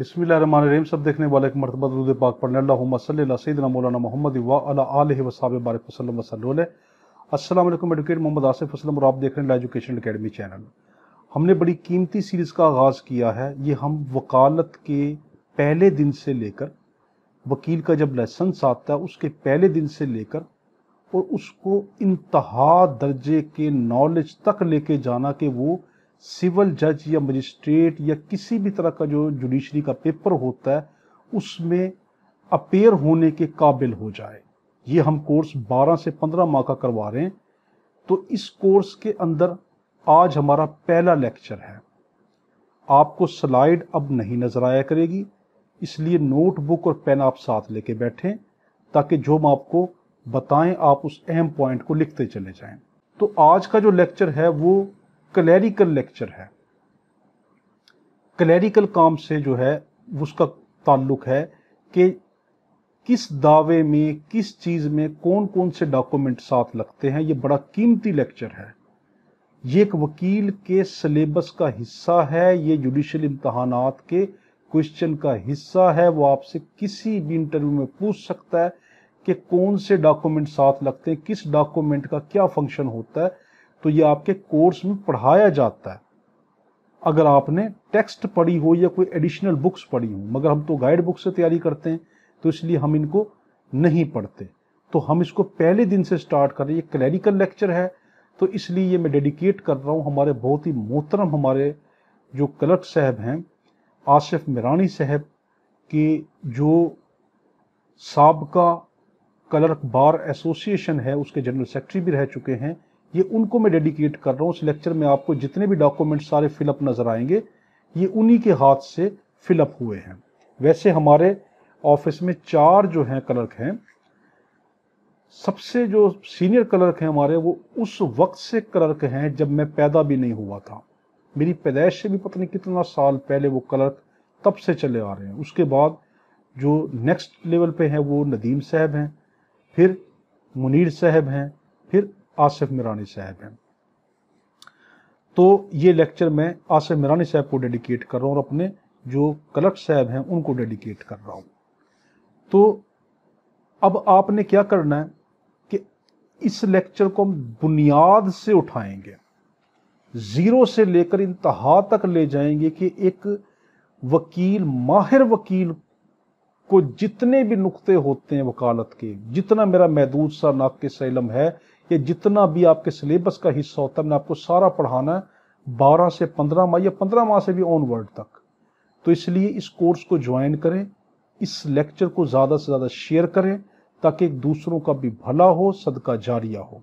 बिसमीम सब देखने वाले एक मरतबा पाक पढ़ने सदना मौलाना मोहम्मद वसाब बारक वसलम वसल असलम एडुकेट मोहम्मद आसिफ वसलम और आप देख रहे हैं एजुकेशन अकेडमी चैनल हमने बड़ी कीमती सीरीज़ का आगाज़ किया है ये हम वकालत के पहले दिन से लेकर वकील का जब लाइसेंस आता है उसके पहले दिन से लेकर और उसको इंतहा दर्जे के नॉलेज तक लेके जाना कि वो सिविल जज या मजिस्ट्रेट या किसी भी तरह का जो जुडिशरी का पेपर होता है उसमें अपेयर होने के काबिल हो जाए ये हम कोर्स 12 से 15 माह का करवा रहे हैं तो इस कोर्स के अंदर आज हमारा पहला लेक्चर है आपको स्लाइड अब नहीं नज़र आया करेगी इसलिए नोटबुक और पेन आप साथ लेके बैठें ताकि जो हम आपको बताएं आप उस अहम पॉइंट को लिखते चले जाएं तो आज का जो लेक्चर है वो क्लैरिकल लेक्चर है क्लैरिकल काम से जो है उसका ताल्लुक है कि किस दावे में किस चीज़ में कौन कौन से डॉक्यूमेंट साथ लगते हैं ये बड़ा कीमती लेक्चर है ये एक वकील के सिलेबस का हिस्सा है ये जुडिशल इम्तहान के क्वेश्चन का हिस्सा है वो आपसे किसी भी इंटरव्यू में पूछ सकता है कि कौन से डॉक्यूमेंट साथ लगते हैं किस डॉक्यूमेंट का क्या फंक्शन होता है तो ये आपके कोर्स में पढ़ाया जाता है अगर आपने टेक्स्ट पढ़ी हो या कोई एडिशनल बुक्स पढ़ी हो मगर हम तो गाइड बुक से तैयारी करते हैं तो इसलिए हम इनको नहीं पढ़ते तो हम इसको पहले दिन से स्टार्ट कर रहे हैं ये क्लैरिकल लेक्चर है तो इसलिए ये मैं डेडिकेट कर रहा हूँ हमारे बहुत ही मोहतरम हमारे जो कलट साहब हैं आसिफ मिरानी साहब के जो सबका कलर्क बार एसोसिएशन है उसके जनरल सेक्रेटरी भी रह चुके हैं ये उनको मैं डेडिकेट कर रहा हूँ उस लेक्चर में आपको जितने भी डॉक्यूमेंट सारे फिलअप नज़र आएंगे ये उन्हीं के हाथ से फिलअप हुए हैं वैसे हमारे ऑफिस में चार जो हैं क्लर्क हैं सबसे जो सीनियर क्लर्क हैं हमारे वो उस वक्त से क्लर्क हैं जब मैं पैदा भी नहीं हुआ था मेरी पैदाइश से भी पता नहीं कितना साल पहले वो क्लर्क तब से चले आ रहे हैं उसके बाद जो नेक्स्ट लेवल पे हैं वो नदीम साहब हैं फिर मुनीर साहब हैं फिर आसिफ मिरानी साहब हैं तो ये लेक्चर मैं आसिफ मिरानी साहब को डेडिकेट कर रहा हूँ और अपने जो कलक्ट साहब हैं उनको डेडिकेट कर रहा हूँ तो अब आपने क्या करना है कि इस लेक्चर को हम बुनियाद से उठाएंगे ज़ीरो से लेकर इंतहा तक ले जाएंगे कि एक वकील माहिर वकील को जितने भी नुक्ते होते हैं वकालत के जितना मेरा महदूद सा नाक के सलम है कि जितना भी आपके सिलेबस का हिस्सा होता है मैंने आपको सारा पढ़ाना है बारह से पंद्रह माह या पंद्रह माह से भी ऑनवर्ड तक तो इसलिए इस कोर्स को ज्वाइन करें इस लेक्चर को ज़्यादा से ज़्यादा शेयर करें ताकि दूसरों का भी भला हो सदका जारिया हो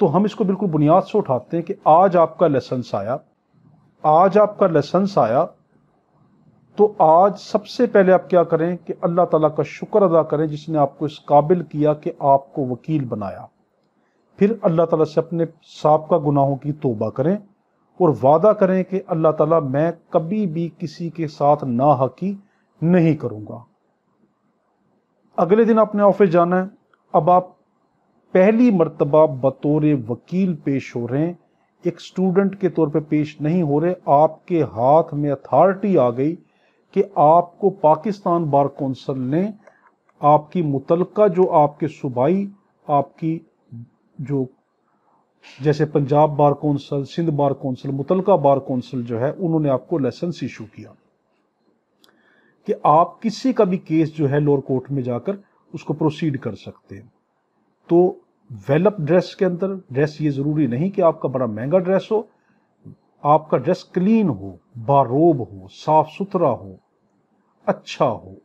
तो हम इसको बिल्कुल बुनियाद से उठाते हैं कि आज आपका लेसन्स आया आज आपका लेसन्स आया तो आज सबसे पहले आप क्या करें कि अल्लाह ताला का शुक्र अदा करें जिसने आपको इस काबिल किया कि आपको वकील बनाया फिर अल्लाह ताला से अपने सबका गुनाहों की तोबा करें और वादा करें कि अल्लाह ताला मैं कभी भी किसी के साथ ना हकी नहीं करूंगा अगले दिन आपने ऑफिस जाना है अब आप पहली मरतबा बतौर वकील पेश हो रहे हैं एक स्टूडेंट के तौर पे पेश नहीं हो रहे आपके हाथ में अथॉरिटी आ गई कि आपको पाकिस्तान बार कौंसल ने आपकी मुतलका जो आपके सूबाई आपकी जो जैसे Punjab bar council Sindh bar council मुतलका बार कौंसल जो है उन्होंने आपको लाइसेंस इशू किया कि आप किसी का भी केस जो है लोअर कोर्ट में जाकर उसको प्रोसीड कर सकते हैं तो वेलप ड्रेस के अंदर ड्रेस ये ज़रूरी नहीं कि आपका बड़ा महंगा ड्रेस हो आपका ड्रेस क्लीन हो बारोब हो साफ सुथरा हो अच्छा हो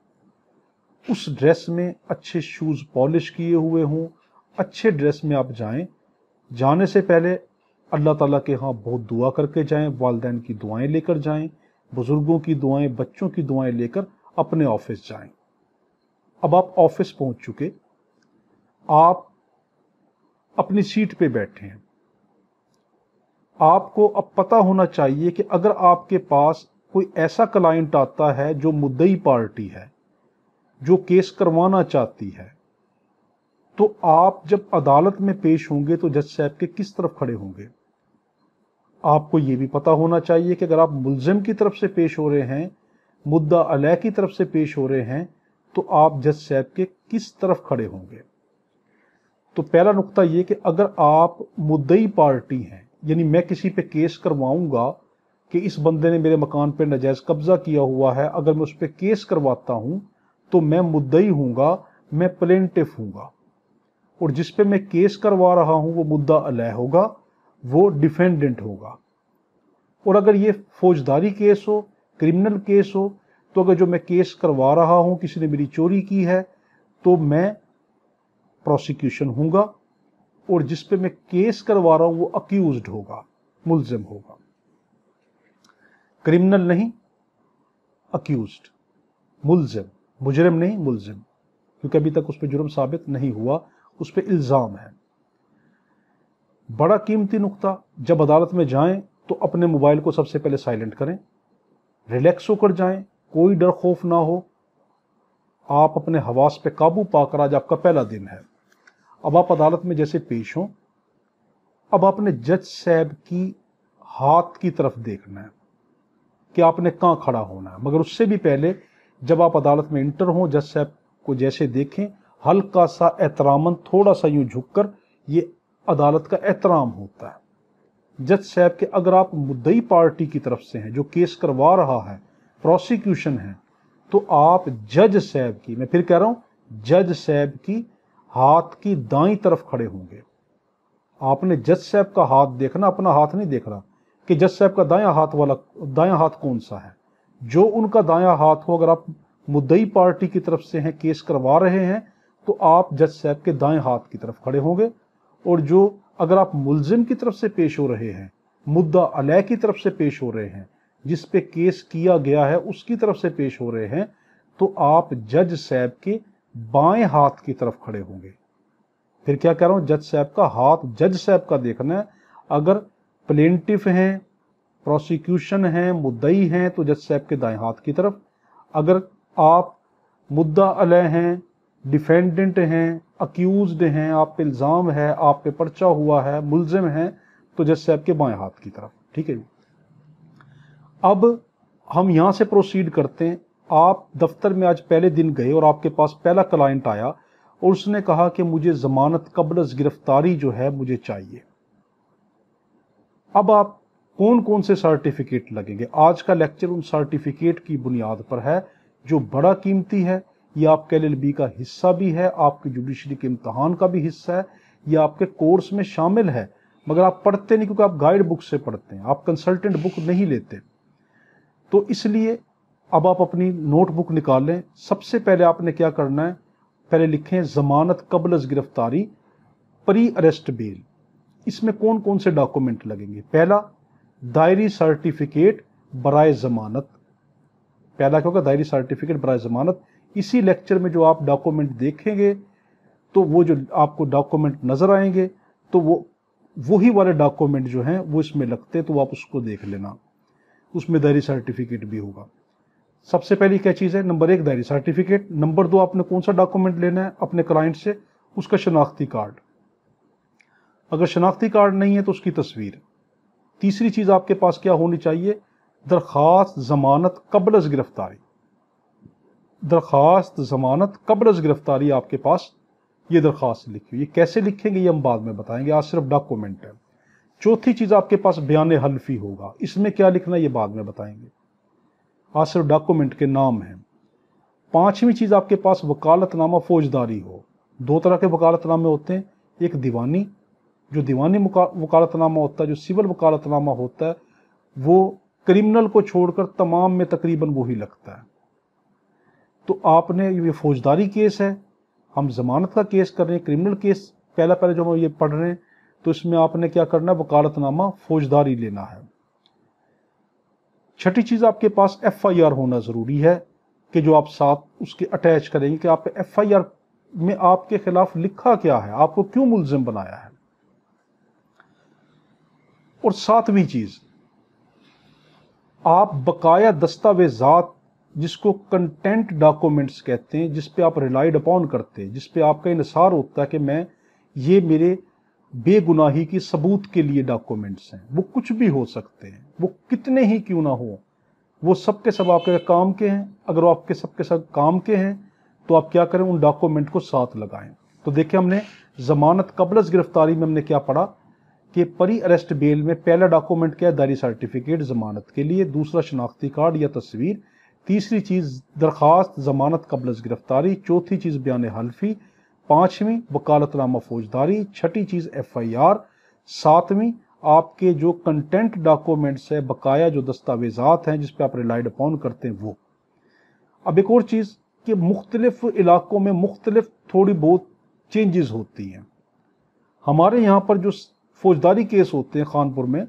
उस ड्रेस में अच्छे शूज़ पॉलिश किए हुए हों अच्छे ड्रेस में आप जाएं जाने से पहले अल्लाह ताला के यहाँ बहुत दुआ करके जाएं वालदेन की दुआएं लेकर जाएं बुज़ुर्गों की दुआएं बच्चों की दुआएं लेकर अपने ऑफिस जाएं अब आप ऑफिस पहुंच चुके आप अपनी सीट पे बैठे हैं आपको अब पता होना चाहिए कि अगर आपके पास कोई ऐसा क्लाइंट आता है जो मुद्दई पार्टी है जो केस करवाना चाहती है तो आप जब अदालत में पेश होंगे तो जज साहब के किस तरफ खड़े होंगे आपको ये भी पता होना चाहिए कि अगर आप मुलजिम की तरफ से पेश हो रहे हैं मुद्दा अलह की तरफ से पेश हो रहे हैं तो आप जज साहब के किस तरफ खड़े होंगे तो पहला नुकता यह कि अगर आप मुद्दई पार्टी हैं यानी मैं किसी पे केस करवाऊंगा कि इस बंदे ने मेरे मकान पर नजायज कब्ज़ा किया हुआ है अगर मैं उस पर केस करवाता हूं तो मैं मुद्दई हूँगा मैं प्लेंटिफ हूँगा और जिस पे मैं केस करवा रहा हूँ वो मुद्दा अलह होगा वो डिफेंडेंट होगा और अगर ये फौजदारी केस हो क्रिमिनल केस हो तो अगर जो मैं केस करवा रहा हूँ किसी ने मेरी चोरी की है तो मैं प्रोसिक्यूशन होऊंगा और जिस पे मैं केस करवा रहा हूँ वो अक्यूज होगा मुलजम होगा क्रिमिनल नहीं अक्यूज मुलजम मुजरम नहीं मुलजम क्योंकि अभी तक उस पर जुर्म साबित नहीं हुआ उस पर इल्ज़ाम है बड़ा कीमती नुक्ता जब अदालत में जाएं तो अपने मोबाइल को सबसे पहले साइलेंट करें रिलैक्स होकर जाएं कोई डर खौफ ना हो आप अपने हवास पे काबू पाकर आज आपका पहला दिन है अब आप अदालत में जैसे पेश हों अब आपने जज साहब की हाथ की तरफ देखना है कि आपने कहाँ खड़ा होना है मगर उससे भी पहले जब आप अदालत में इंटर हों जज साहब को जैसे देखें हल्का सा एहतरामन थोड़ा सा यूं झुककर ये अदालत का एहतराम होता है जज साहब के अगर आप मुद्दई पार्टी की तरफ से हैं जो केस करवा रहा है प्रोसिक्यूशन है तो आप जज साहब की मैं फिर कह रहा हूं जज साहब की हाथ की दाई तरफ खड़े होंगे आपने जज साहब का हाथ देखना अपना हाथ नहीं देख रहा कि जज साहब का दाया हाथ वाला दाया हाथ कौन सा है जो उनका दाया हाथ हो अगर आप मुद्दई पार्टी की तरफ से हैं केस करवा रहे हैं तो आप जज साहब के दाएं हाथ की तरफ खड़े होंगे और जो अगर आप मुलजिम की तरफ से पेश हो रहे हैं मुद्दा अलह की तरफ से पेश हो रहे हैं जिस पे केस किया गया है उसकी तरफ से पेश हो रहे हैं तो आप जज साहब के बाएं हाथ की तरफ खड़े होंगे फिर क्या कह रहा हूँ जज साहब का हाथ जज साहब का देखना है अगर प्लेंटिफ हैं प्रोसिक्यूशन हैं मुद्दई हैं तो जज साहब के दाएं हाथ की तरफ अगर आप मुद्दा अलह हैं डिफेंडेंट हैं अक्यूज हैं आप पे इल्ज़ाम है आप पे पर्चा हुआ है मुलजिम हैं तो जज साहब के बाएं हाथ की तरफ ठीक है अब हम यहाँ से प्रोसीड करते हैं आप दफ्तर में आज पहले दिन गए और आपके पास पहला क्लाइंट आया और उसने कहा कि मुझे जमानत कबल गिरफ्तारी जो है मुझे चाहिए अब आप कौन कौन से सर्टिफिकेट लगेंगे आज का लेक्चर उन सर्टिफिकेट की बुनियाद पर है जो बड़ा कीमती है ये आपके एल बी का हिस्सा भी है आपके जुडिशरी के इम्तहान का भी हिस्सा है ये आपके कोर्स में शामिल है मगर आप पढ़ते नहीं क्योंकि आप गाइड बुक से पढ़ते हैं आप कंसल्टेंट बुक नहीं लेते तो इसलिए अब आप अपनी नोटबुक निकालें सबसे पहले आपने क्या करना है पहले लिखें जमानत कबल गिरफ्तारी प्री अरेस्ट बेल इसमें कौन कौन से डॉक्यूमेंट लगेंगे पहला दायरी सर्टिफिकेट बरए ज़मानत पहला क्या होगा दायरी सर्टिफिकेट बरए ज़मानत इसी लेक्चर में जो आप डॉक्यूमेंट देखेंगे तो वो जो आपको डॉक्यूमेंट नज़र आएंगे तो वो वही वाले डॉक्यूमेंट जो हैं वो इसमें लगते तो आप उसको देख लेना उसमें दायरी सर्टिफिकेट भी होगा सबसे पहली क्या चीज़ है नंबर एक दायरी सर्टिफिकेट नंबर दो आपने कौन सा डॉक्यूमेंट लेना है अपने क्लाइंट से उसका शनाख्ती कार्ड अगर शनाख्ती कार्ड नहीं है तो उसकी तस्वीर तीसरी चीज़ आपके पास क्या होनी चाहिए दरख्वास्त जमानत कबलज गिरफ्तारी दरख्वास्त जमानत कब्रज गिरफ्तारी आपके पास ये दरख्वास्त लिखी ये कैसे लिखेंगे ये हम बाद में बताएंगे आज सिर्फ डॉक्यूमेंट है चौथी चीज़ आपके पास बयान हल्फी होगा इसमें क्या लिखना ये बाद में बताएंगे आज सिर्फ डॉक्यूमेंट के नाम हैं पांचवी चीज़ आपके पास वकालतनामा फौजदारी हो दो तरह के वकालतनामे होते हैं एक दीवानी जो दीवानी वकालतनामा होता है जो सिविल वकालतनामा होता है वो क्रिमिनल को छोड़कर तमाम में तकरीबन वही लगता है तो आपने ये फौजदारी केस है हम जमानत का केस कर रहे हैं क्रिमिनल केस पहला पहले जो हम ये पढ़ रहे हैं तो इसमें आपने क्या करना है वकालतनामा फौजदारी लेना है छठी चीज़ आपके पास एफ आई आर होना ज़रूरी है कि जो आप साथ उसके अटैच करेंगे कि आप एफ आई आर में आपके खिलाफ लिखा क्या है आपको क्यों मुलजिम बनाया है और सातवीं चीज़ आप बकाया दस्तावेजात जिसको कंटेंट डॉक्यूमेंट्स कहते हैं जिस पे आप रिलाइड अपॉन करते हैं जिस पे आपका इनसार होता है कि मैं ये मेरे बेगुनाही की सबूत के लिए डॉक्यूमेंट्स हैं वो कुछ भी हो सकते हैं वो कितने ही क्यों ना हो वो सब के सब आपके काम के हैं अगर वो आपके सब के सब काम के हैं तो आप क्या करें उन डॉक्यूमेंट को साथ लगाएं तो देखिए हमने जमानत कबलस गिरफ्तारी में हमने क्या पढ़ा कि परी अरेस्ट बेल में पहला डॉक्यूमेंट क्या है दारी सर्टिफिकेट जमानत के लिए दूसरा शनाख्ती कार्ड या तस्वीर तीसरी चीज़ दरख्वास्त जमानत कबल गिरफ्तारी चौथी चीज़ बयान हल्फी पाँचवीं वकालतनामा फौजदारी छठी चीज़ एफ आई आर सातवीं आपके जो कंटेंट डॉक्यूमेंट्स है बकाया जो दस्तावेजात हैं जिस पर आप रिलाइड अपॉन करते हैं वो अब एक और चीज़ कि मुख्तलिफ इलाकों में मुख्तलिफ थोड़ी बहुत चेंजेस होती हैं हमारे यहाँ पर जो फौजदारी केस होते हैं खानपुर में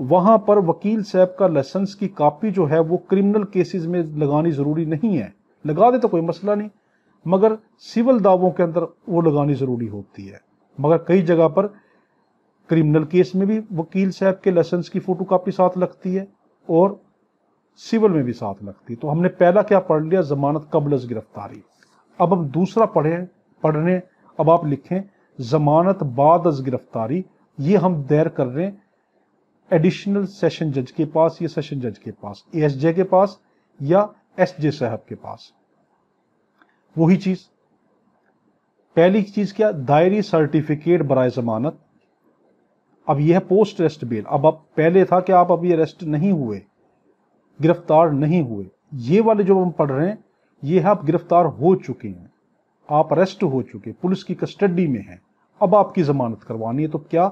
वहां पर वकील साहब का लाइसेंस की कापी जो है वो क्रिमिनल केसेस में लगानी ज़रूरी नहीं है लगा दे तो कोई मसला नहीं मगर सिविल दावों के अंदर वो लगानी ज़रूरी होती है मगर कई जगह पर क्रिमिनल केस में भी वकील साहब के लाइसेंस की फ़ोटो कापी साथ लगती है और सिविल में भी साथ लगती है तो हमने पहला क्या पढ़ लिया जमानत कबल गिरफ्तारी अब हम दूसरा पढ़े पढ़ने अब आप लिखें जमानत बाद गिरफ्तारी ये हम दैर कर रहे हैं एडिशनल सेशन जज के पास या सेशन जज के पास एएसजे के पास या एसजे साहब के पास वही चीज पहली चीज क्या दायरी सर्टिफिकेट बरए जमानत अब यह पोस्ट अरेस्ट बेल अब अब पहले था कि आप अभी अरेस्ट नहीं हुए गिरफ्तार नहीं हुए ये वाले जो हम पढ़ रहे हैं ये आप गिरफ्तार हो चुके हैं आप अरेस्ट हो चुके पुलिस की कस्टडी में हैं अब आपकी जमानत करवानी है तो क्या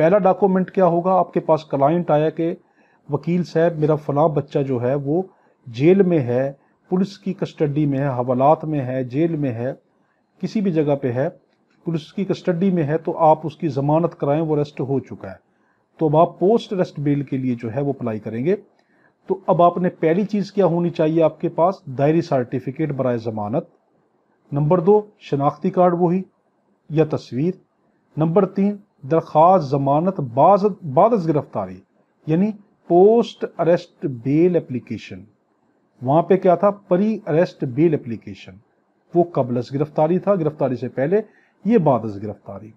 पहला डॉक्यूमेंट क्या होगा आपके पास क्लाइंट आया कि वकील साहब मेरा फला बच्चा जो है वो जेल में है पुलिस की कस्टडी में है हवालात में है जेल में है किसी भी जगह पे है पुलिस की कस्टडी में है तो आप उसकी ज़मानत कराएं वो अरेस्ट हो चुका है तो अब आप पोस्ट अरेस्ट बेल के लिए जो है वो अप्लाई करेंगे तो अब आपने पहली चीज़ क्या होनी चाहिए आपके पास दायरी सर्टिफिकेट बरए ज़मानत नंबर दो शनाख्ती कार्ड वही या तस्वीर नंबर तीन दरख्वास्त ज़मानत बाद गिरफ्तारी यानी पोस्ट अरेस्ट बेल एप्लीकेशन वहां पे क्या था परी अरेस्ट बेल एप्लीकेशन वो कबलस गिरफ्तारी था गिरफ्तारी से पहले ये बाद गिरफ्तारी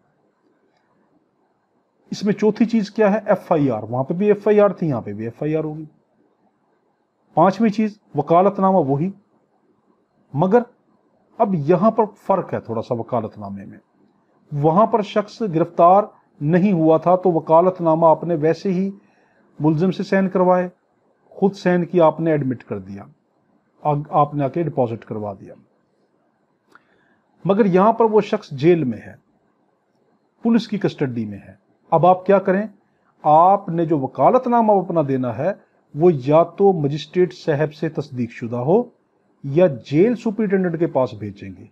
इसमें चौथी चीज़ क्या है एफ आई आर वहां पर भी एफ आई आर थी यहां पे भी एफ आई आर होगी पांचवी चीज़ वकालतनामा वही मगर अब यहां पर फ़र्क है थोड़ा सा वकालतनामे में वहाँ पर शख्स गिरफ्तार नहीं हुआ था तो वकालतनामा आपने वैसे ही मुलजम से सहन करवाए खुद सहन किया आपने एडमिट कर दिया आपने आके डिपॉजिट करवा दिया मगर यहां पर वो शख्स जेल में है पुलिस की कस्टडी में है अब आप क्या करें आपने जो वकालतनामा अपना देना है वो या तो मजिस्ट्रेट साहब से तस्दीक शुदा हो या जेल सुप्रिटेंडेंट के पास भेजेंगे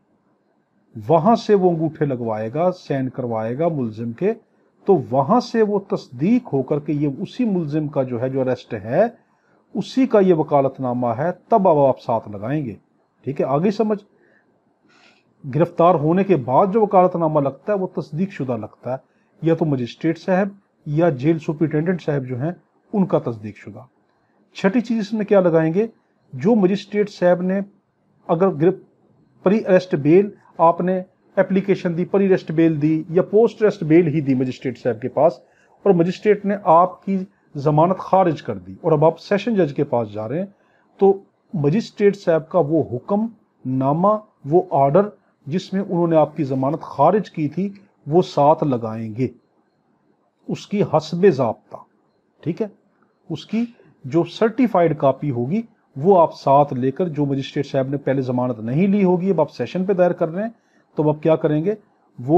वहां से वो अंगूठे लगवाएगा सैन करवाएगा मुलजिम के तो वहां से वो तस्दीक होकर के ये उसी मुलजिम का जो है जो अरेस्ट है उसी का ये वकालतनामा है तब अब आप साथ लगाएंगे ठीक है आगे समझ गिरफ्तार होने के बाद जो वकालतनामा लगता है वो तस्दीक शुदा लगता है या तो मजिस्ट्रेट साहब या जेल सुपरिटेंडेंट साहब जो हैं उनका तस्दीक शुदा छठी चीज़ इसमें क्या लगाएंगे जो मजिस्ट्रेट साहब ने अगर प्री अरेस्ट बेल आपने एप्लीकेशन दी परी रेस्ट बेल दी या पोस्ट रेस्ट बेल ही दी मजिस्ट्रेट साहब के पास और मजिस्ट्रेट ने आपकी जमानत खारिज कर दी और अब आप सेशन जज के पास जा रहे हैं तो मजिस्ट्रेट साहब का वो हुक्म नामा वो आर्डर जिसमें उन्होंने आपकी जमानत खारिज की थी वो साथ लगाएंगे उसकी हसब जबता ठीक है उसकी जो सर्टिफाइड कापी होगी वो आप साथ लेकर जो मजिस्ट्रेट साहब ने पहले जमानत नहीं ली होगी अब आप सेशन पे दायर कर रहे हैं तो आप क्या करेंगे वो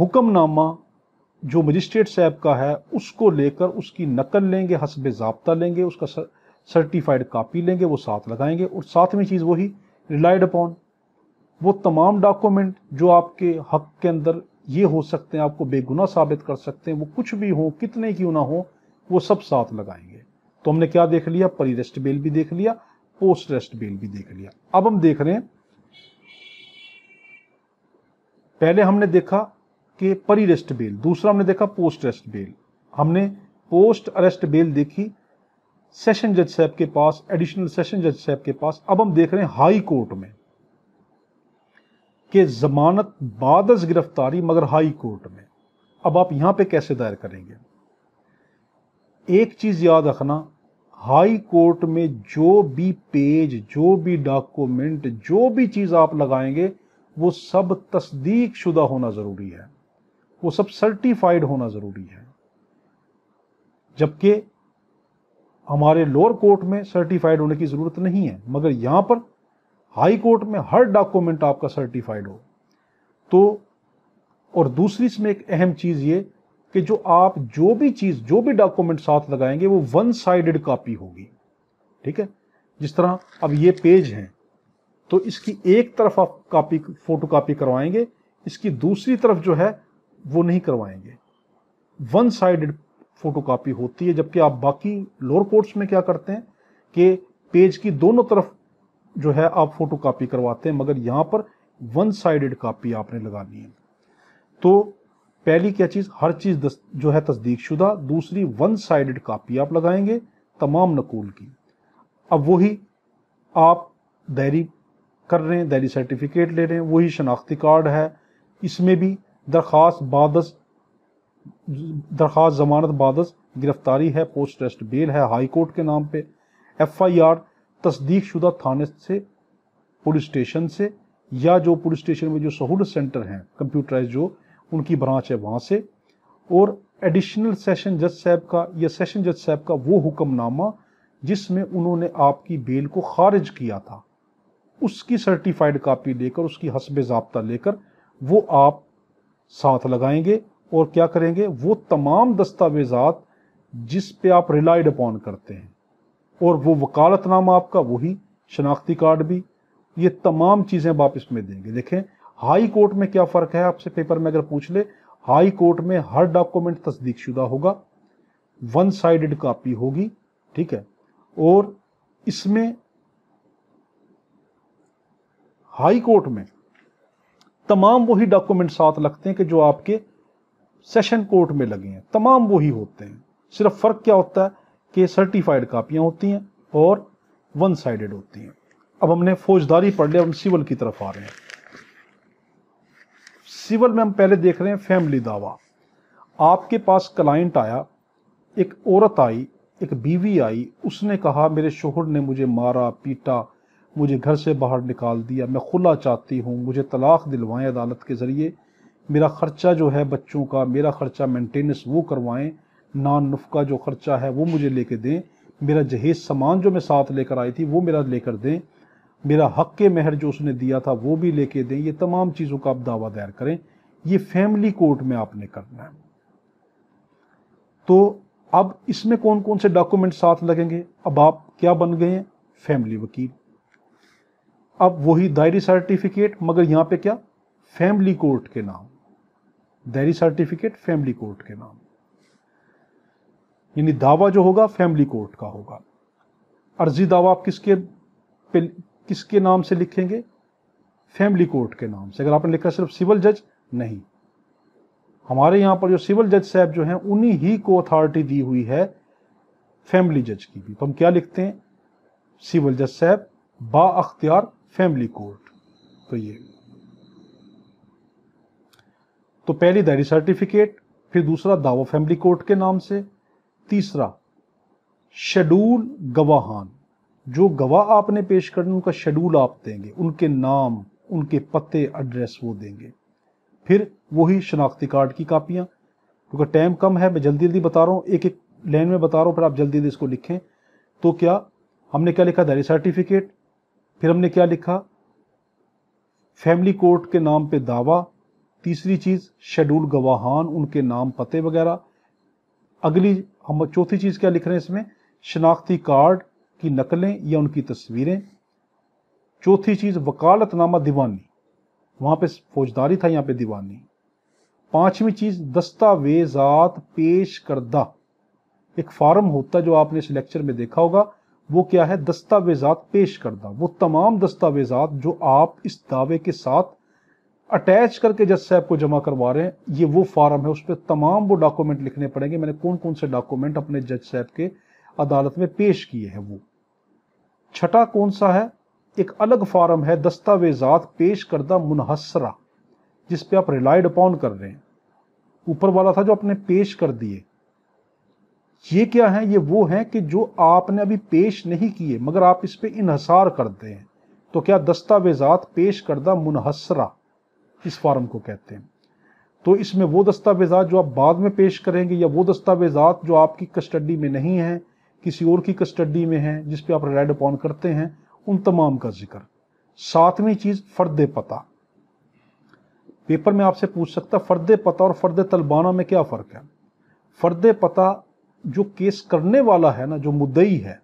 हुक्मनामा जो मजिस्ट्रेट साहब का है उसको लेकर उसकी नकल लेंगे हसब जबता लेंगे उसका सर्टिफाइड कापी लेंगे वो साथ लगाएंगे और साथ में चीज़ वही रिलाइड अपॉन वो तमाम डॉक्यूमेंट जो आपके हक के अंदर ये हो सकते हैं आपको बेगुनाह साबित कर सकते हैं वो कुछ भी हो कितने क्यों ना हो वो सब साथ लगाएंगे तो हमने क्या देख लिया परी रेस्ट बेल भी देख लिया पोस्ट रेस्ट बेल भी देख लिया अब हम देख रहे हैं पहले हमने देखा कि परी रेस्ट बेल दूसरा हमने देखा पोस्ट रेस्ट बेल हमने पोस्ट अरेस्ट बेल देखी सेशन जज साहब के पास एडिशनल सेशन जज साहब के पास अब हम देख रहे हैं हाई कोर्ट में कि जमानत बादस गिरफ्तारी मगर हाई कोर्ट में अब आप यहां पे कैसे दायर करेंगे एक चीज याद रखना हाई कोर्ट में जो भी पेज जो भी डॉक्यूमेंट जो भी चीज़ आप लगाएंगे वो सब तस्दीक शुदा होना ज़रूरी है वो सब सर्टिफाइड होना ज़रूरी है जबकि हमारे लोअर कोर्ट में सर्टिफाइड होने की ज़रूरत नहीं है मगर यहाँ पर हाई कोर्ट में हर डॉक्यूमेंट आपका सर्टिफाइड हो तो और दूसरी इसमें एक अहम चीज़ ये कि जो आप जो भी चीज़ जो भी डॉक्यूमेंट साथ लगाएंगे वो वन साइडेड कॉपी होगी ठीक है जिस तरह अब ये पेज हैं तो इसकी एक तरफ आप कॉपी फोटो कॉपी करवाएंगे इसकी दूसरी तरफ जो है वो नहीं करवाएंगे वन साइडेड फोटो कापी होती है जबकि आप बाकी लोअर कोर्ट्स में क्या करते हैं कि पेज की दोनों तरफ जो है आप फोटो कापी करवाते हैं मगर यहां पर वन साइडेड कापी आपने लगानी है तो पहली क्या चीज़ हर चीज़ जो है तस्दीक शुदा दूसरी वन साइड कापी आप लगाएंगे तमाम नकूल की अब वही आप दैरी कर रहे हैं दैरी सर्टिफिकेट ले रहे हैं वही शनाख्ती कार्ड है इसमें भी दरख्वास बादस दरख्वास जमानत बादस गिरफ्तारी है पोस्ट रेस्ट बेल है हाई कोर्ट के नाम पे एफआईआर तस्दीक शुदा थाने से पुलिस स्टेशन से या जो पुलिस स्टेशन में जो सहूलत सेंटर हैं कंप्यूटराइज जो उनकी ब्रांच है वहां से और एडिशनल सेशन जज साहब का या सेशन जज साहब का वो हुक्मनामा जिसमें उन्होंने आपकी बेल को खारिज किया था उसकी सर्टिफाइड कापी लेकर उसकी हसब जबता लेकर वो आप साथ लगाएंगे और क्या करेंगे वो तमाम दस्तावेजात जिस पे आप रिलाइड अपॉन करते हैं और वो वकालतनामा आपका वही शनाख्ती कार्ड भी ये तमाम चीज़ें आप इसमें देंगे देखें हाई कोर्ट में क्या फ़र्क है आपसे पेपर में अगर पूछ ले हाई कोर्ट में हर डॉक्यूमेंट तस्दीक शुदा होगा वन साइडेड कापी होगी ठीक है और इसमें हाई कोर्ट में तमाम वही डॉक्यूमेंट साथ लगते हैं कि जो आपके सेशन कोर्ट में लगे हैं तमाम वही होते हैं सिर्फ फ़र्क क्या होता है कि सर्टिफाइड कापियां होती हैं और वन साइडेड होती हैं अब हमने फौजदारी पढ़ लिया हम सिविल की तरफ आ रहे हैं सिविल में हम पहले देख रहे हैं फैमिली दावा आपके पास क्लाइंट आया एक औरत आई एक बीवी आई उसने कहा मेरे शोहर ने मुझे मारा पीटा मुझे घर से बाहर निकाल दिया मैं खुला चाहती हूँ मुझे तलाक दिलवाएं अदालत के ज़रिए मेरा ख़र्चा जो है बच्चों का मेरा ख़र्चा मेंटेनेंस वो करवाएं नान नुफका जो ख़र्चा है वो मुझे लेके दें मेरा जहेज सामान जो मैं साथ लेकर आई थी वो मेरा लेकर दें मेरा हक के महर जो उसने दिया था वो भी लेके दें ये तमाम चीज़ों का आप दावा दायर करें ये फैमिली कोर्ट में आपने करना है तो अब इसमें कौन कौन से डॉक्यूमेंट साथ लगेंगे अब आप क्या बन गए हैं फैमिली वकील अब वही दायरी सर्टिफिकेट मगर यहाँ पे क्या फैमिली कोर्ट के नाम दायरी सर्टिफिकेट फैमिली कोर्ट के नाम यानी दावा जो होगा फैमिली कोर्ट का होगा अर्जी दावा आप किसके किसके नाम से लिखेंगे फैमिली कोर्ट के नाम से अगर आपने लिखा सिर्फ सिविल जज नहीं हमारे यहाँ पर जो सिविल जज साहब जो हैं उन्हीं ही को अथॉरिटी दी हुई है फैमिली जज की भी तो हम क्या लिखते हैं सिविल जज साहब बा अख्तियार फैमिली कोर्ट तो ये तो पहली दायरी सर्टिफिकेट फिर दूसरा दावा फैमिली कोर्ट के नाम से तीसरा शेड्यूल गवाहान जो गवाह आपने पेश करने उनका शेड्यूल आप देंगे उनके नाम उनके पते एड्रेस वो देंगे फिर वही शनाख्ती कार्ड की कापियाँ क्योंकि टाइम कम है मैं जल्दी जल्दी बता रहा हूँ एक एक लाइन में बता रहा हूँ फिर आप जल्दी जल्दी इसको लिखें तो क्या हमने क्या लिखा दायरी सर्टिफिकेट फिर हमने क्या लिखा फैमिली कोर्ट के नाम पे दावा तीसरी चीज़ शेड्यूल गवाहान उनके नाम पते वगैरह अगली हम चौथी चीज़ क्या लिख रहे हैं इसमें शनाख्ती कार्ड की नकलें या उनकी तस्वीरें चौथी चीज़ वकालतनामा दीवानी वहां पे फौजदारी था यहां पे दीवानी पांचवी चीज़ दस्तावेजात पेश करदा एक फार्म होता है जो आपने इस लेक्चर में देखा होगा वो क्या है दस्तावेजात पेश करदा वो तमाम दस्तावेजात जो आप इस दावे के साथ अटैच करके जज साहब को जमा करवा रहे हैं ये वो फार्म है उस पर तमाम वो डॉक्यूमेंट लिखने पड़ेंगे मैंने कौन कौन से डॉक्यूमेंट अपने जज साहब के अदालत में पेश किए हैं वो छठा कौन सा है एक अलग फार्म है दस्तावेजात पेश करदा मुनहसरा जिस पे आप रिलाइड अपॉन कर रहे हैं ऊपर वाला था जो आपने पेश कर दिए ये क्या है ये वो है कि जो आपने अभी पेश नहीं किए मगर आप इस पर इनहसार करते हैं तो क्या दस्तावेजात पेश करदा मुनहसरा इस फॉर्म को कहते हैं तो इसमें वो दस्तावेजात जो आप बाद में पेश करेंगे या वो दस्तावेजात जो आपकी कस्टडी में नहीं हैं किसी और की कस्टडी में है जिस पे आप रिलाइड अपॉन करते हैं उन तमाम का जिक्र सातवीं चीज़ फर्द पता पेपर में आपसे पूछ सकता फर्द पता और फर्द तलबाना में क्या फ़र्क है फर्द पता जो केस करने वाला है ना जो मुद्दई है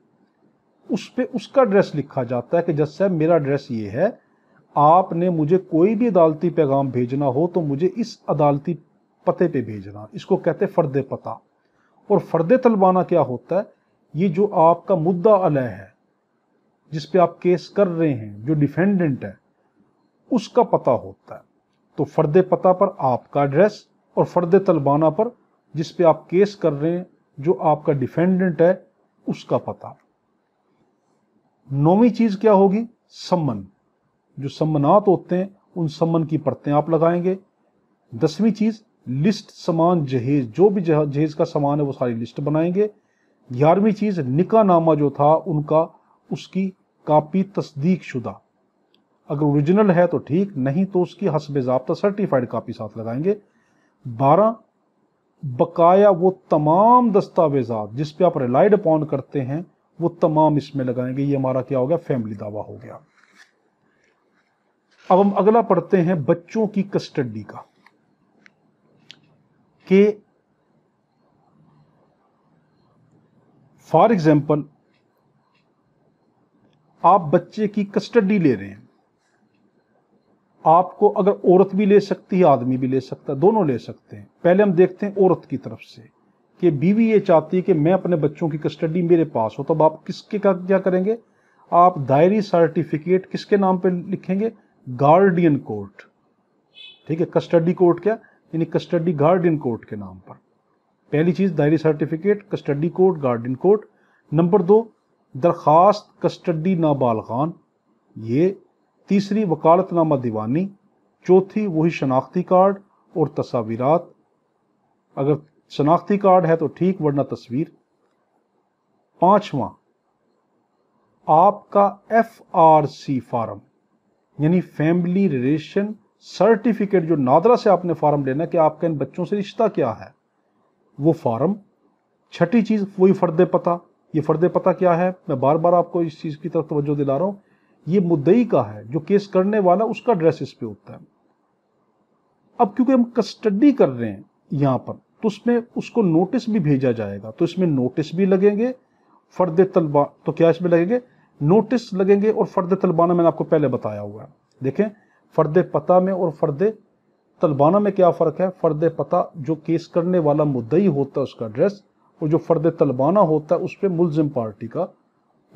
उस पर उसका एड्रेस लिखा जाता है कि जज साहब मेरा एड्रेस ये है आपने मुझे कोई भी अदालती पैगाम भेजना हो तो मुझे इस अदालती पते पे भेजना इसको कहते फर्द पता और फर्द तलबाना क्या होता है ये जो आपका मुद्दा अलह है जिस पे आप केस कर रहे हैं जो डिफेंडेंट है उसका पता होता है तो फर्द पता पर आपका एड्रेस और फर्द तलबाना पर जिस पे आप केस कर रहे हैं जो आपका डिफेंडेंट है उसका पता नौवीं चीज क्या होगी सम्मन जो सम्मनात होते हैं उन सम्मन की परतें आप लगाएंगे दसवीं चीज लिस्ट सामान जहेज जो भी जहेज का सामान है वो सारी लिस्ट बनाएंगे ग्यारहवीं चीज़ निका नामा जो था उनका उसकी कापी तस्दीक शुदा अगर ओरिजिनल है तो ठीक नहीं तो उसकी हसब जबता सर्टिफाइड कापी साथ लगाएंगे बारह बकाया वो तमाम दस्तावेजा जिस पे आप रिलाइड अपॉन करते हैं वो तमाम इसमें लगाएंगे ये हमारा क्या हो गया फैमिली दावा हो गया अब हम अगला पढ़ते हैं बच्चों की कस्टडी का के फॉर एग्जाम्पल आप बच्चे की कस्टडी ले रहे हैं आपको अगर औरत भी ले सकती है आदमी भी ले सकता है दोनों ले सकते हैं पहले हम देखते हैं औरत की तरफ से कि बीवी ये चाहती है कि मैं अपने बच्चों की कस्टडी मेरे पास हो तब आप किसके का क्या करेंगे आप दायरी सर्टिफिकेट किसके नाम पे लिखेंगे गार्डियन कोर्ट ठीक है कस्टडी कोर्ट क्या यानी कस्टडी गार्डियन कोर्ट के नाम पर पहली चीज़ diary certificate custody court guardian court number दो दरख्वास्त कस्टडी नाबालगान ये तीसरी वकालतनामा दीवानी चौथी वही शनाख्ती कार्ड और तस्वीरात अगर शनाख्ती कार्ड है तो ठीक वरना तस्वीर पांचवा आपका एफ आर सी फार्म यानी फैमिली रिलेशन सर्टिफिकेट जो नादरा से आपने फार्म लेना कि आपका इन बच्चों से रिश्ता क्या है वो फॉर्म छठी चीज़ वही फ़र्द पता ये फ़र्द पता क्या है मैं बार बार आपको इस चीज़ की तरफ तवज्जो दिला रहा हूं ये मुद्दई का है जो केस करने वाला उसका ड्रेस इस पे होता है अब क्योंकि हम कस्टडी कर रहे हैं यहां पर तो उसमें उसको नोटिस भी भेजा जाएगा तो इसमें नोटिस भी लगेंगे फ़र्द तलबा तो क्या इसमें लगेंगे नोटिस लगेंगे और फ़र्द तलबाना मैंने आपको पहले बताया हुआ है देखें फ़र्द पता में और फ़र्द तलबाना में क्या फ़र्क है फ़र्द पता जो केस करने वाला मुद्दई होता है उसका एड्रेस और जो फ़र्द तलबाना होता है उस पर मुलजिम पार्टी का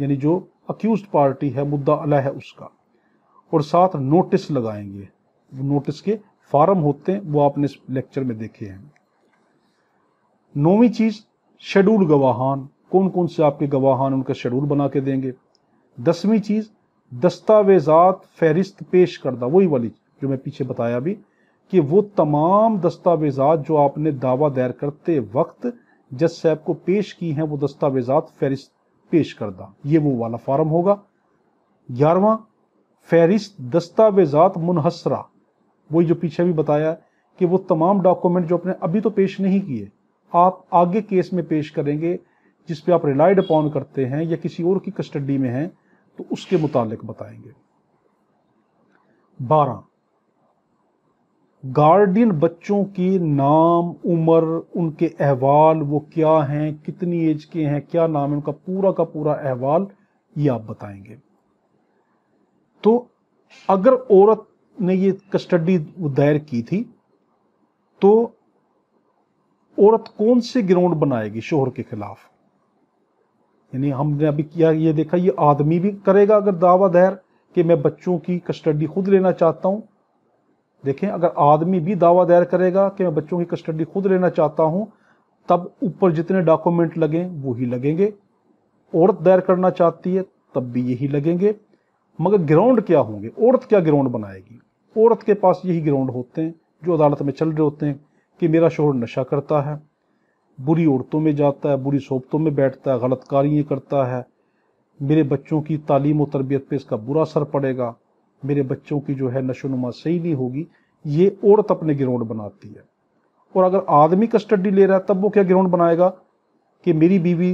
यानी जो अक्यूज पार्टी है मुद्दा अलह है उसका और साथ नोटिस लगाएंगे नोटिस के फार्म होते हैं वो आपने इस लेक्चर में देखे हैं नौवीं चीज़ शेड्यूल गवाहान कौन कौन से आपके गवाहान उनका शेड्यूल बना के देंगे दसवीं चीज़ दस्तावेजात फहरिस्त पेश करदा वही वाली जो मैं पीछे बताया अभी कि वो तमाम दस्तावेजात जो आपने दावा दायर करते वक्त जज साहब को पेश की हैं वो दस्तावेजात फहरिस्त पेश करदा ये वो वाला फॉर्म होगा ग्यारहवा फहरिस्त दस्तावेजात मुनहसरा वो जो पीछे भी बताया कि वो तमाम डॉक्यूमेंट जो आपने अभी तो पेश नहीं किए आप आगे केस में पेश करेंगे जिस पे आप रिलाइड अपॉन करते हैं या किसी और की कस्टडी में हैं तो उसके मुतालिक बताएंगे बारह गार्डियन बच्चों की नाम उम्र उनके अहवाल वो क्या हैं कितनी एज के हैं क्या नाम है उनका पूरा का पूरा अहवाल ये आप बताएंगे तो अगर औरत ने ये कस्टडी दायर की थी तो औरत कौन से ग्राउंड बनाएगी शोहर के खिलाफ यानी हमने अभी किया ये देखा ये आदमी भी करेगा अगर दावा दायर कि मैं बच्चों की कस्टडी खुद लेना चाहता हूं देखें अगर आदमी भी दावा दायर करेगा कि मैं बच्चों की कस्टडी खुद लेना चाहता हूँ तब ऊपर जितने डॉक्यूमेंट लगें वो ही लगेंगे औरत दायर करना चाहती है तब भी यही लगेंगे मगर ग्राउंड क्या होंगे औरत क्या ग्राउंड बनाएगी औरत के पास यही ग्राउंड होते हैं जो अदालत में चल रहे होते हैं कि मेरा शोहर नशा करता है बुरी औरतों में जाता है बुरी सोबतों में बैठता है गलत कार्य करता है मेरे बच्चों की तालीम और तरबियत पर इसका बुरा असर पड़ेगा मेरे बच्चों की जो है नुमा सही नहीं होगी ये औरत अपने ग्राउंड बनाती है और अगर आदमी कस्टडी ले रहा है तब वो क्या ग्राउंड बनाएगा कि मेरी बीवी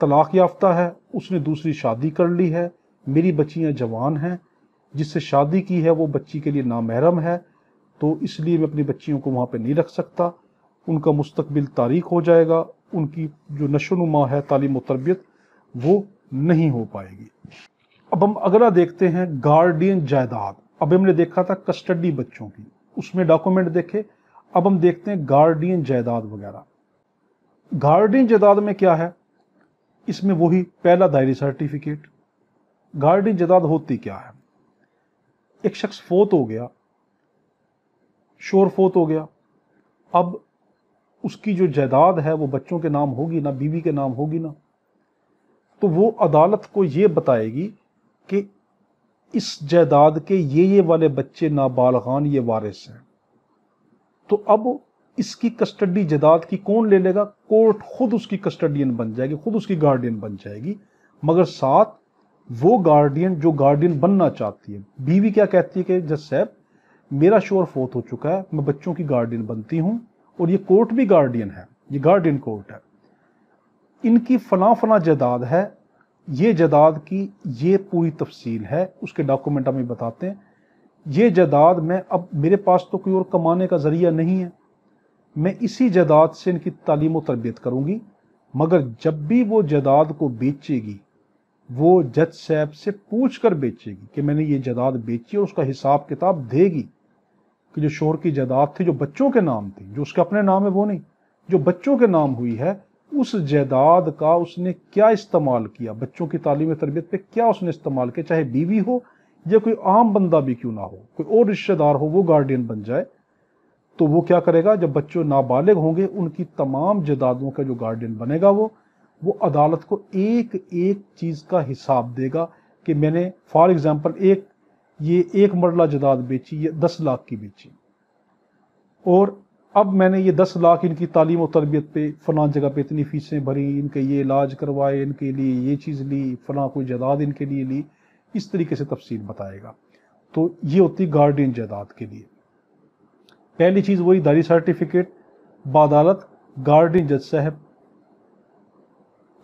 तलाक याफ्ता है उसने दूसरी शादी कर ली है मेरी बच्चियाँ जवान हैं जिससे शादी की है वो बच्ची के लिए नामहरम है तो इसलिए मैं अपनी बच्चियों को वहाँ पर नहीं रख सकता उनका मुस्तबिल तारीख हो जाएगा उनकी जो नशो नुमा है तालीम तरबियत वो नहीं हो पाएगी अब हम अगला देखते हैं गार्डियन जायदाद अब हमने देखा था कस्टडी बच्चों की उसमें डॉक्यूमेंट देखे अब हम देखते हैं गार्डियन जायदाद वगैरह गार्डियन जायदाद में क्या है इसमें वही पहला दायरी सर्टिफिकेट गार्डियन जायदाद होती क्या है एक शख्स फोत हो गया शोर फोत हो गया अब उसकी जो जायदाद है वो बच्चों के नाम होगी ना बीवी के नाम होगी ना तो वो अदालत को ये बताएगी कि इस जायदाद के ये ये वाले बच्चे नाबालगान ये वारिस हैं तो अब इसकी कस्टडी जदाद की कौन ले लेगा कोर्ट खुद उसकी कस्टडियन बन जाएगी खुद उसकी गार्डियन बन जाएगी मगर साथ वो गार्डियन जो गार्डियन बनना चाहती है बीवी क्या कहती है कि जज साहब मेरा शोर फोत हो चुका है मैं बच्चों की गार्डियन बनती हूं और ये कोर्ट भी गार्डियन है ये गार्डियन कोर्ट है इनकी फला फला जयदाद है ये जदाद की ये पूरी तफसील है उसके डॉक्यूमेंट हमें बताते हैं ये जदाद मैं अब मेरे पास तो कोई और कमाने का ज़रिया नहीं है मैं इसी जदाद से इनकी तालीम व तरबियत करूँगी मगर जब भी वो जदाद को बेचेगी वो जज साहब से पूछ कर बेचेगी कि मैंने ये जदाद बेची और उसका हिसाब किताब देगी कि जो शोर की जदाद थी जो बच्चों के नाम थी जो उसके अपने नाम है वो नहीं जो बच्चों के नाम हुई है उस जायदाद का उसने क्या इस्तेमाल किया बच्चों की तालीम तरबियत पे क्या उसने इस्तेमाल किया चाहे बीवी हो या कोई आम बंदा भी क्यों ना हो कोई और रिश्तेदार हो वो गार्डियन बन जाए तो वो क्या करेगा जब बच्चों नाबालिग होंगे उनकी तमाम जदादों का जो गार्डियन बनेगा वो वो अदालत को एक एक चीज़ का हिसाब देगा कि मैंने फॉर एग्ज़ाम्पल एक ये एक मरला जदाद बेची ये दस लाख की बेची और अब मैंने ये दस लाख इनकी तालीम और तरबियत पे फला जगह पे इतनी फ़ीसें भरी इनके ये इलाज करवाए इनके लिए ये चीज़ ली फला कोई जायदाद इनके लिए ली इस तरीके से तफसील बताएगा तो ये होती गार्डियन जायदाद के लिए पहली चीज़ वही दारी सर्टिफिकेट बदालत गार्डियन जज साहब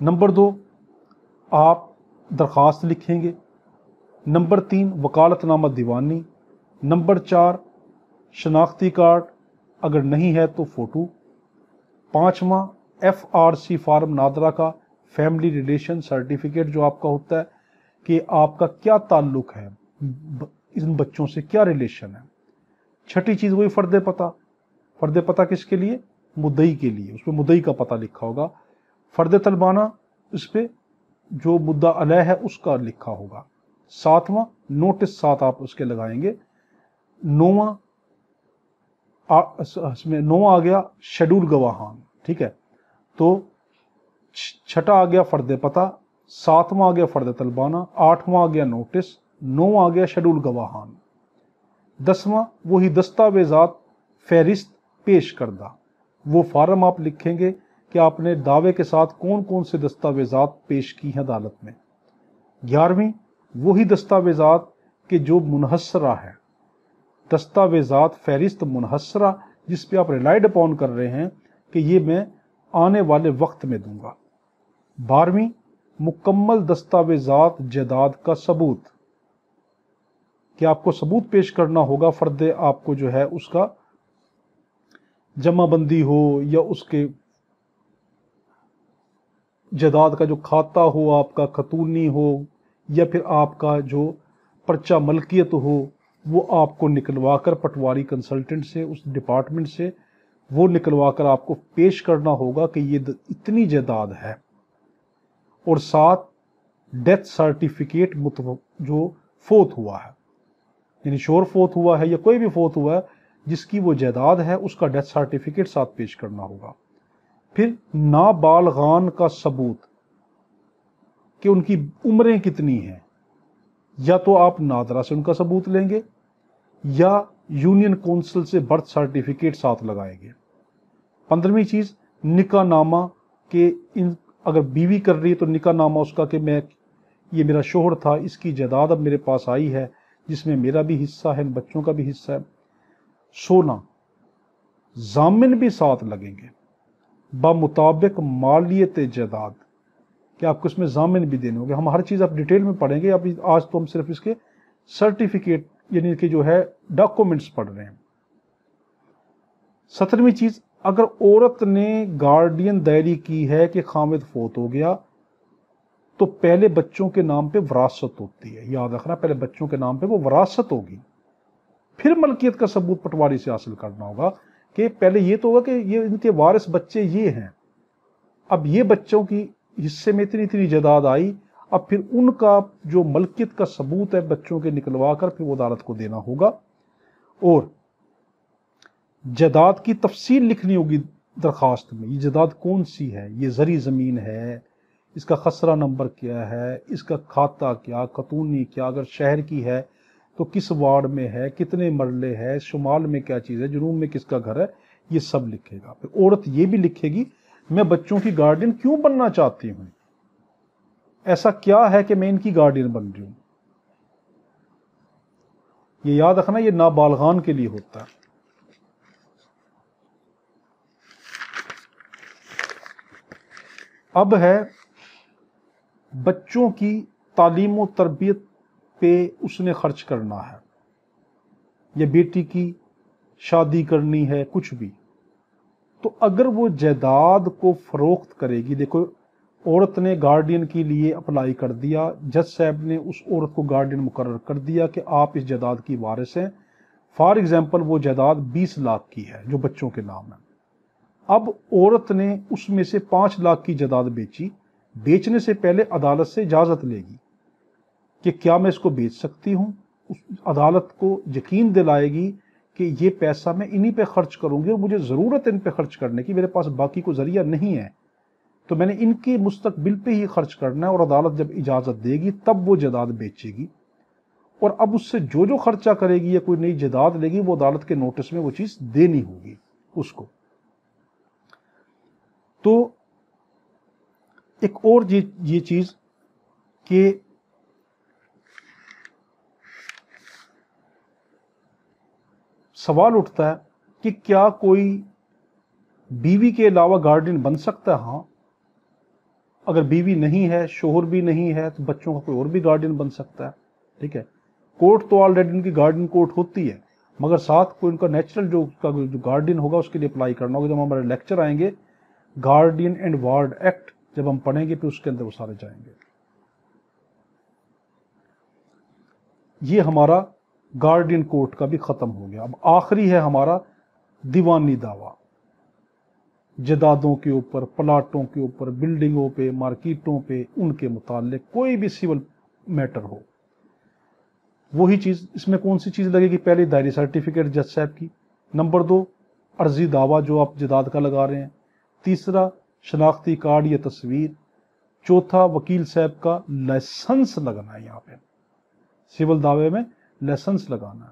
नंबर दो आप दरख्वास्त लिखेंगे नंबर तीन वकालतनामा दीवानी नंबर चार शनाख्ती कार्ड अगर नहीं है तो फ़ोटो पांचवा F R C form NADRA का फैमिली रिलेशन सर्टिफिकेट जो आपका होता है कि आपका क्या ताल्लुक है इन बच्चों से क्या रिलेशन है छठी चीज़ वही फ़र्द पता फ़र्द पता किसके लिए मुदई के लिए उसमें मुदई का पता लिखा होगा फ़र्द तलबाना इस पर जो मुद्दा अलह है उसका लिखा होगा सातवां नोटिस साथ आप उसके लगाएंगे नौवां नौ आ गया शेड्यूल गवाहान ठीक है तो छठा आ गया फर्द पता सातवां आ गया फर्द तलबाना आठवां आ गया नोटिस नौ आ गया शेड्यूल गवाहान दसवां वही दस्तावेजात फहरिस्त पेश करदा वो फार्म आप लिखेंगे कि आपने दावे के साथ कौन कौन से दस्तावेजात पेश की हैं अदालत में ग्यारहवीं वही दस्तावेजात के जो मुनहसरा है दस्तावेज़ा फहरिस्त मुनहसरा जिस पे आप रिलाइड अपॉन कर रहे हैं कि ये मैं आने वाले वक्त में दूंगा बारहवीं मुकम्मल दस्तावेजात जदाद का सबूत कि आपको सबूत पेश करना होगा फर्द आपको जो है उसका जमाबंदी हो या उसके जदाद का जो खाता हो आपका खतूनी हो या फिर आपका जो पर्चा मलकियत हो वो आपको निकलवा कर पटवारी कंसल्टेंट से उस डिपार्टमेंट से वो निकलवा कर आपको पेश करना होगा कि ये इतनी जायदाद है और साथ डेथ सर्टिफिकेट जो फोत हुआ है यानी शोर फोत हुआ है या कोई भी फोत हुआ है जिसकी वो जायदाद है उसका डेथ सर्टिफिकेट साथ पेश करना होगा फिर नाबालगान का सबूत कि उनकी उम्रें कितनी हैं या तो आप नादरा से उनका सबूत लेंगे या यूनियन काउंसिल से बर्थ सर्टिफिकेट साथ लगाएंगे पंद्रहवीं चीज निका नामा के इन अगर बीवी कर रही है तो निका नामा उसका कि मैं ये मेरा शोहर था इसकी जायदाद अब मेरे पास आई है जिसमें मेरा भी हिस्सा है बच्चों का भी हिस्सा है सोना जामिन भी साथ लगेंगे बामुताबिक मालियत जायदाद कि आपको इसमें जामिन भी देने होंगे हम हर चीज़ आप डिटेल में पढ़ेंगे अभी आज तो हम सिर्फ इसके सर्टिफिकेट यानी कि जो है डॉक्यूमेंट्स पढ़ रहे हैं सत्रहवीं चीज़ अगर औरत ने गार्डियन दायरी की है कि खामिद फोत हो गया तो पहले बच्चों के नाम पे वरासत होती है याद रखना पहले बच्चों के नाम पे वो वरासत होगी फिर मलकियत का सबूत पटवारी से हासिल करना होगा कि पहले ये तो होगा कि ये इनके वारिस बच्चे ये हैं अब ये बच्चों की हिस्से में इतनी इतनी जदाद आई अब फिर उनका जो मलकियत का सबूत है बच्चों के निकलवा कर फिर वो अदालत को देना होगा और जदाद की तफसील लिखनी होगी दरख्वास्त में ये जदाद कौन सी है ये जरी ज़मीन है इसका खसरा नंबर क्या है इसका खाता क्या खतूनी क्या अगर शहर की है तो किस वार्ड में है कितने मरले है शुमाल में क्या चीज़ है जुनूब में किसका घर है ये सब लिखेगा फिर औरत ये भी लिखेगी मैं बच्चों की गार्डियन क्यों बनना चाहती हूँ ऐसा क्या है कि मैं इनकी गार्डियन बन रही हूं ये याद रखना ये नाबालगान के लिए होता है अब है बच्चों की तालीम तरबियत पे उसने खर्च करना है या बेटी की शादी करनी है कुछ भी तो अगर वो जायदाद को फ़रोख्त करेगी देखो औरत ने गार्डियन के लिए अप्लाई कर दिया जज साहब ने उस औरत को गार्डियन मुकर कर दिया कि आप इस जायदाद की वारिस हैं फॉर एग्ज़ाम्पल वो जायदाद बीस लाख की है जो बच्चों के नाम है अब औरत ने उसमें से पाँच लाख की जायदाद बेची बेचने से पहले अदालत से इजाज़त लेगी कि क्या मैं इसको बेच सकती हूँ उस अदालत को यकीन दिलाएगी कि ये पैसा मैं इन्हीं पे खर्च करूँगी और मुझे ज़रूरत इन पे खर्च करने की मेरे पास बाकी को ज़रिया नहीं है तो मैंने इनके मुस्तबिल पे ही खर्च करना है और अदालत जब इजाज़त देगी तब वो जदाद बेचेगी और अब उससे जो जो खर्चा करेगी या कोई नई जदाद लेगी वो अदालत के नोटिस में वो चीज़ देनी होगी उसको तो एक और ये, ये चीज़ कि सवाल उठता है कि क्या कोई बीवी के अलावा गार्डियन बन सकता है हाँ अगर बीवी नहीं है शोहर भी नहीं है तो बच्चों का कोई और भी गार्डियन बन सकता है ठीक है कोर्ट तो ऑलरेडी इनकी गार्डियन कोर्ट होती है मगर साथ को इनका नेचुरल जो उसका जो गार्डियन होगा उसके लिए अप्लाई करना होगा जब हमारे लेक्चर आएंगे गार्डियन एंड वार्ड एक्ट जब हम पढ़ेंगे तो उसके अंदर वो सारे जाएंगे ये हमारा गार्डियन कोर्ट का भी ख़त्म हो गया अब आखिरी है हमारा दीवानी दावा जदादों के ऊपर प्लाटों के ऊपर बिल्डिंगों पे मार्केटों पे उनके मुतालिक कोई भी सिविल मैटर हो वही चीज़ इसमें कौन सी चीज़ लगेगी पहले दायरी सर्टिफिकेट जज साहब की नंबर दो अर्जी दावा जो आप जदाद का लगा रहे हैं तीसरा शनाख्ती कार्ड या तस्वीर चौथा वकील साहब का लाइसेंस लगाना है यहाँ पे सिविल दावे में लाइसेंस लगाना है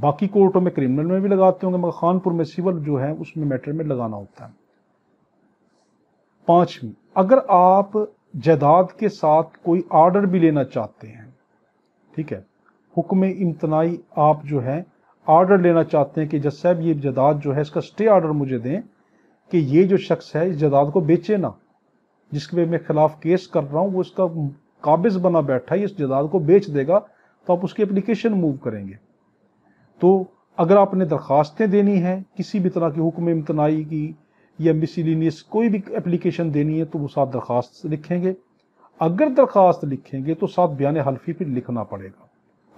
बाकी कोर्टों में क्रिमिनल में भी लगाते होंगे मगर खानपुर में सिविल जो है उसमें मैटर में लगाना होता है पांचवी अगर आप जायदाद के साथ कोई आर्डर भी लेना चाहते हैं ठीक है हुक्म इम्तनाई आप जो है आर्डर लेना चाहते हैं कि जज साहब ये जायदाद जो है इसका स्टे आर्डर मुझे दें कि ये जो शख्स है इस जायदाद को बेचे ना जिसके मैं खिलाफ केस कर रहा हूँ वो इसका काबिज बना बैठा है इस जायदाद को बेच देगा तो आप उसकी एप्लीकेशन मूव करेंगे तो अगर आपने दरख्वास्तें देनी है किसी भी तरह के हुक्म इम्तनाई की या मिसलिनियस कोई भी एप्लीकेशन देनी है तो वो साथ दरख्वास्त लिखेंगे अगर दरख्वास्त लिखेंगे तो साथ बयान हल्फी फिर लिखना पड़ेगा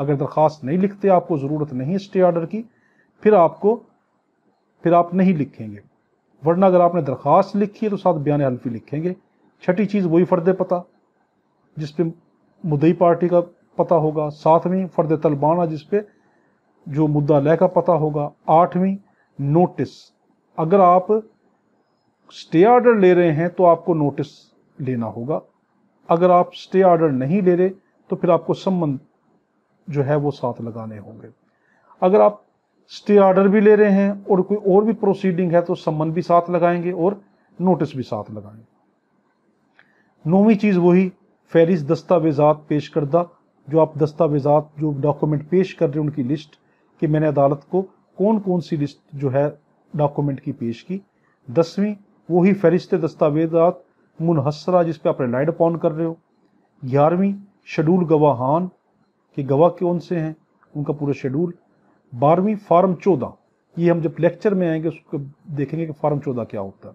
अगर दरख्वास्त नहीं लिखते आपको ज़रूरत नहीं स्टे आर्डर की फिर आपको फिर आप नहीं लिखेंगे वरना अगर आपने दरख्वास्त लिखी है तो साथ बयान हल्फी लिखेंगे छठी चीज़ वही फ़र्द पता जिस मुदई पार्टी का पता होगा साथ में फ़र्द तलबाना जिसपे जो मुद्दा लय का पता होगा आठवीं नोटिस अगर आप स्टे ऑर्डर ले रहे हैं तो आपको नोटिस लेना होगा अगर आप स्टे ऑर्डर नहीं ले रहे तो फिर आपको संबंध जो है वो साथ लगाने होंगे अगर आप स्टे ऑर्डर भी ले रहे हैं और कोई और भी प्रोसीडिंग है तो सम्मन भी साथ लगाएंगे और नोटिस भी साथ लगाएंगे नौवीं चीज़ वही फहरिस्त दस्तावेजात पेश करदा जो आप दस्तावेजात जो डॉक्यूमेंट पेश कर रहे हैं उनकी लिस्ट कि मैंने अदालत को कौन कौन सी लिस्ट जो है डॉक्यूमेंट की पेश की दसवीं वही फहरिस्त दस्तावेजात मुनहसरा जिस पर आप रिलाइड अपॉन कर रहे हो ग्यारहवीं शेड्यूल गवाहान कि गवाह कौन से हैं उनका पूरा शेड्यूल बारहवीं फार्म चौदह ये हम जब लेक्चर में आएंगे उसको देखेंगे कि फार्म चौदह क्या होता है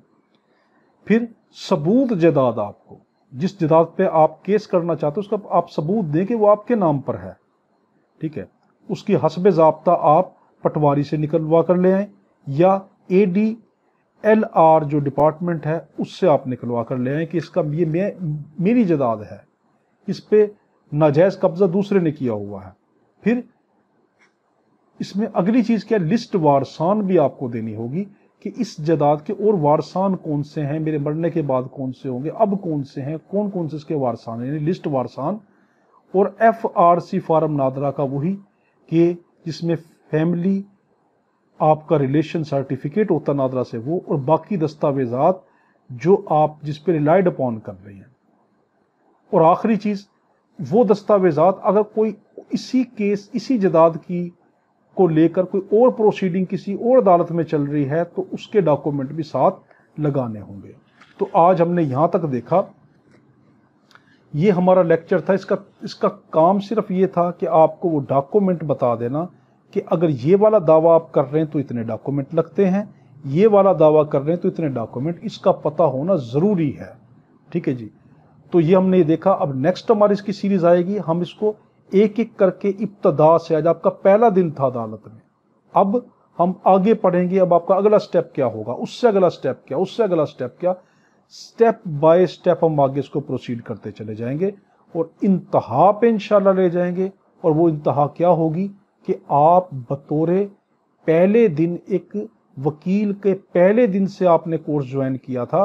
फिर सबूत जदाद आपको जिस जदाद पे आप केस करना चाहते हो उसका आप सबूत दें कि वो आपके नाम पर है ठीक है उसकी हसब जबता आप पटवारी से निकलवा कर ले आए या ए डी एल आर जो डिपार्टमेंट है उससे आप निकलवा कर ले आए कि इसका ये मे, मेरी जदाद है इस पर नाजायज़ कब्ज़ा दूसरे ने किया हुआ है फिर इसमें अगली चीज़ क्या लिस्ट वारसान भी आपको देनी होगी कि इस जदाद के और वारसान कौन से हैं मेरे मरने के बाद कौन से होंगे अब कौन से हैं कौन कौन से इसके वारसान यानी लिस्ट वारसान और F R C form NADRA का वही कि जिसमें फैमिली आपका रिलेशन सर्टिफिकेट होता नादरा से वो और बाकी दस्तावेजात जो आप जिस पर रिलाइड अपॉन कर रहे हैं और आखिरी चीज़ वो दस्तावेजात अगर कोई इसी केस इसी जदाद की को लेकर कोई और प्रोसीडिंग किसी और अदालत में चल रही है तो उसके डॉक्यूमेंट भी साथ लगाने होंगे तो आज हमने यहाँ तक देखा ये हमारा लेक्चर था इसका इसका काम सिर्फ ये था कि आपको वो डॉक्यूमेंट बता देना कि अगर ये वाला दावा आप कर रहे हैं तो इतने डॉक्यूमेंट लगते हैं ये वाला दावा कर रहे हैं तो इतने डॉक्यूमेंट इसका पता होना ज़रूरी है ठीक है जी तो ये हमने ये देखा अब नेक्स्ट हमारी इसकी सीरीज़ आएगी हम इसको एक एक करके इब्तदा से आज आपका पहला दिन था अदालत में अब हम आगे पढ़ेंगे अब आपका अगला स्टेप क्या होगा उससे अगला स्टेप क्या उससे अगला स्टेप क्या स्टेप बाय स्टेप हम आगे इसको प्रोसीड करते चले जाएंगे और इंतहा पे इंशाल्लाह ले जाएंगे और वो इंतहा क्या होगी कि आप बतौर पहले दिन एक वकील के पहले दिन से आपने कोर्स ज्वाइन किया था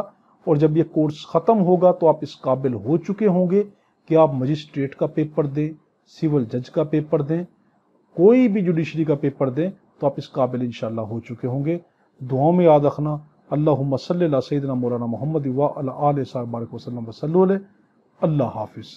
और जब ये कोर्स ख़त्म होगा तो आप इस काबिल हो चुके होंगे कि आप मजिस्ट्रेट का पेपर दें सिविल जज का पेपर दें कोई भी जुडिशरी का पेपर दें तो आप इस काबिल इंशाल्लाह हो चुके होंगे दुआओं में याद रखना अल्लाम सल्ला सैदना मौलाना मोहम्मद वाल साहब बारक वसलम वसल अल्लाह हाफिज़